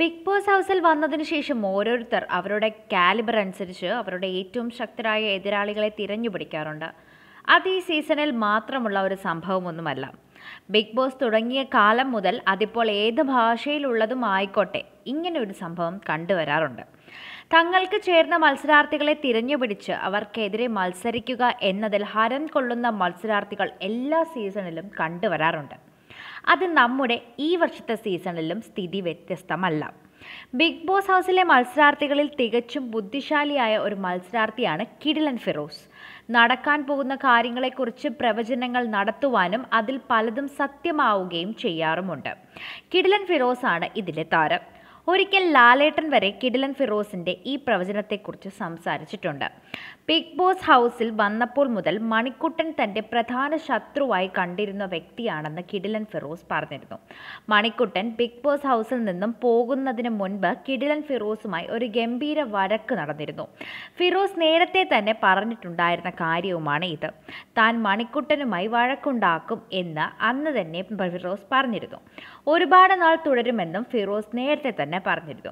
big boss ഹൗസിൽ വന്നതിന് ശേഷം ഓരോരുത്തർ അവരുടെ കാലിബർ അനുസരിച്ച് അവരുടെ ഏറ്റവും ശക്തരായ എതിരാളികളെ തിരഞ്ഞു പിടിക്കാറുണ്ട് അത് ഈ സീസണിൽ മാത്രമുള്ള ഒരു സംഭവമൊന്നുമല്ല ബിഗ് ബോസ് തുടങ്ങിയ കാലം മുതൽ അതിപ്പോൾ ഏത് ഭാഷയിലുള്ളതും ആയിക്കോട്ടെ ഇങ്ങനെ ഒരു സംഭവം കണ്ടുവരാറുണ്ട് തങ്ങൾക്ക് ചേർന്ന മത്സരാർത്ഥികളെ തിരഞ്ഞുപിടിച്ച് അവർക്കെതിരെ മത്സരിക്കുക എന്നതിൽ ഹരം കൊള്ളുന്ന മത്സരാർത്ഥികൾ എല്ലാ സീസണിലും കണ്ടുവരാറുണ്ട് അത് നമ്മുടെ ഈ വർഷത്തെ സീസണിലും സ്ഥിതി വ്യത്യസ്തമല്ല ബിഗ് ബോസ് ഹൗസിലെ മത്സരാർത്ഥികളിൽ തികച്ചും ബുദ്ധിശാലിയായ ഒരു മത്സരാർത്ഥിയാണ് കിടിലൻ ഫിറോസ് നടക്കാൻ പോകുന്ന കാര്യങ്ങളെക്കുറിച്ച് പ്രവചനങ്ങൾ നടത്തുവാനും അതിൽ പലതും സത്യമാവുകയും ചെയ്യാറുമുണ്ട് കിടിലൻ ഫിറോസാണ് ഇതിലെ താരം ഒരിക്കൽ ലാലേട്ടൻ വരെ കിഡിലൻ ഫിറോസിൻ്റെ ഈ പ്രവചനത്തെക്കുറിച്ച് സംസാരിച്ചിട്ടുണ്ട് ബിഗ് ബോസ് ഹൗസിൽ വന്നപ്പോൾ മുതൽ മണിക്കുട്ടൻ തൻ്റെ പ്രധാന ശത്രുവായി കണ്ടിരുന്ന വ്യക്തിയാണെന്ന് കിഡിലൻ ഫിറോസ് പറഞ്ഞിരുന്നു മണിക്കുട്ടൻ ബിഗ് ബോസ് ഹൗസിൽ നിന്നും പോകുന്നതിന് മുൻപ് കിഡിലൻ ഫിറോസുമായി ഒരു ഗംഭീര വഴക്ക് നടന്നിരുന്നു ഫിറോസ് നേരത്തെ തന്നെ പറഞ്ഞിട്ടുണ്ടായിരുന്ന കാര്യവുമാണ് ഇത് താൻ മണിക്കുട്ടനുമായി വഴക്കുണ്ടാക്കും എന്ന് അന്ന് തന്നെ ഫിറോസ് പറഞ്ഞിരുന്നു ഒരുപാട് നാൾ തുടരുമെന്നും ഫിറോസ് നേരത്തെ തന്നെ തന്നെ പറഞ്ഞിരുന്നു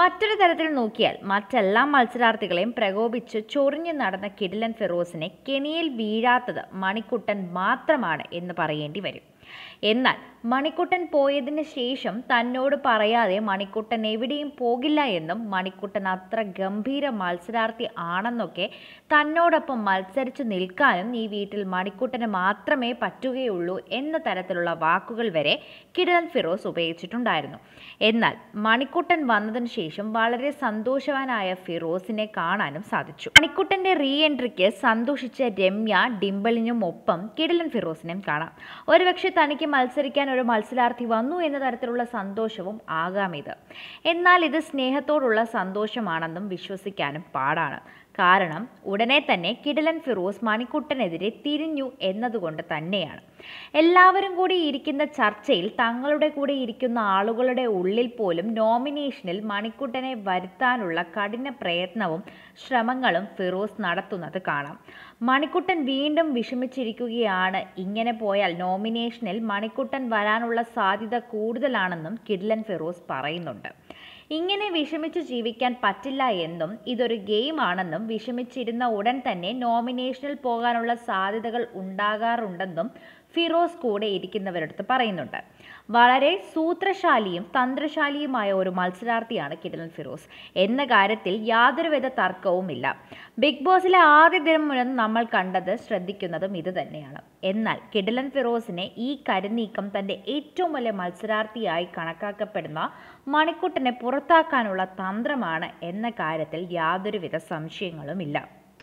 മറ്റൊരു തരത്തിൽ നോക്കിയാൽ മറ്റെല്ലാ മത്സരാർത്ഥികളെയും പ്രകോപിച്ച് ചൊറിഞ്ഞു നടന്ന കിടിലൻ ഫിറോസിനെ കെണിയിൽ വീഴാത്തത് മണിക്കുട്ടൻ മാത്രമാണ് എന്ന് പറയേണ്ടി വരും എന്നാൽ മണിക്കുട്ടൻ പോയതിന് ശേഷം തന്നോട് പറയാതെ മണിക്കുട്ടൻ എവിടെയും പോകില്ല എന്നും മണിക്കുട്ടൻ അത്ര ഗംഭീര മത്സരാർത്ഥി ആണെന്നൊക്കെ തന്നോടൊപ്പം മത്സരിച്ചു നിൽക്കാനും ഈ വീട്ടിൽ മണിക്കുട്ടന് മാത്രമേ പറ്റുകയുള്ളൂ എന്ന തരത്തിലുള്ള വാക്കുകൾ വരെ കിടൽ ഫിറോസ് ഉപയോഗിച്ചിട്ടുണ്ടായിരുന്നു എന്നാൽ മണിക്കുട്ടൻ വന്നതിന് ശേഷം വളരെ സന്തോഷവാനായ ഫിറോസിനെ കാണാനും സാധിച്ചു മണിക്കുട്ടന്റെ റീ എൻട്രിക്ക് സന്തോഷിച്ച രമ്യ ഡിംബിളിനും ഒപ്പം കിടലൻ ഫിറോസിനെയും കാണാം ഒരുപക്ഷെ തനിക്ക് മത്സരിക്കാൻ ഒരു മത്സരാർത്ഥി വന്നു എന്ന തരത്തിലുള്ള സന്തോഷവും ആകാം ഇത് എന്നാൽ ഇത് സ്നേഹത്തോടുള്ള സന്തോഷമാണെന്നും വിശ്വസിക്കാനും പാടാണ് കാരണം ഉടനെ തന്നെ കിടലൻ ഫിറോസ് മണിക്കുട്ടനെതിരെ തിരിഞ്ഞു എന്നതുകൊണ്ട് തന്നെയാണ് എല്ലാവരും കൂടി ഇരിക്കുന്ന ചർച്ചയിൽ തങ്ങളുടെ കൂടെ ഇരിക്കുന്ന ആളുകളുടെ ഉള്ളിൽ പോലും നോമിനേഷനിൽ മണിക്കുട്ടനെ വരുത്താനുള്ള കഠിന പ്രയത്നവും ശ്രമങ്ങളും ഫിറോസ് നടത്തുന്നത് കാണാം മണിക്കുട്ടൻ വീണ്ടും വിഷമിച്ചിരിക്കുകയാണ് ഇങ്ങനെ പോയാൽ നോമിനേഷനിൽ മണിക്കുട്ടൻ വരാനുള്ള സാധ്യത കൂടുതലാണെന്നും കിഡ്ലൻ ഫിറോസ് പറയുന്നുണ്ട് ഇങ്ങനെ വിഷമിച്ച് ജീവിക്കാൻ പറ്റില്ല എന്നും ഇതൊരു ഗെയിം ആണെന്നും വിഷമിച്ചിരുന്ന ഉടൻ തന്നെ നോമിനേഷനിൽ പോകാനുള്ള സാധ്യതകൾ ഉണ്ടാകാറുണ്ടെന്നും ഫിറോസ് കൂടെ ഇരിക്കുന്നവരടുത്ത് പറയുന്നുണ്ട് വളരെ സൂത്രശാലിയും തന്ത്രശാലിയുമായ ഒരു മത്സരാർത്ഥിയാണ് കിരൺ ഫിറോസ് എന്ന കാര്യത്തിൽ യാതൊരുവിധ തർക്കവുമില്ല ബിഗ് ബോസിലെ ആദ്യ ദിനം മുതൽ നമ്മൾ കണ്ടത് ശ്രദ്ധിക്കുന്നതും ഇത് തന്നെയാണ് എന്നാൽ കിടലൻ ഫിറോസിനെ ഈ കരുനീക്കം തൻ്റെ ഏറ്റവും വലിയ മത്സരാർത്ഥിയായി കണക്കാക്കപ്പെടുന്ന മണിക്കുട്ടനെ പുറത്താക്കാനുള്ള തന്ത്രമാണ് എന്ന കാര്യത്തിൽ യാതൊരുവിധ സംശയങ്ങളുമില്ല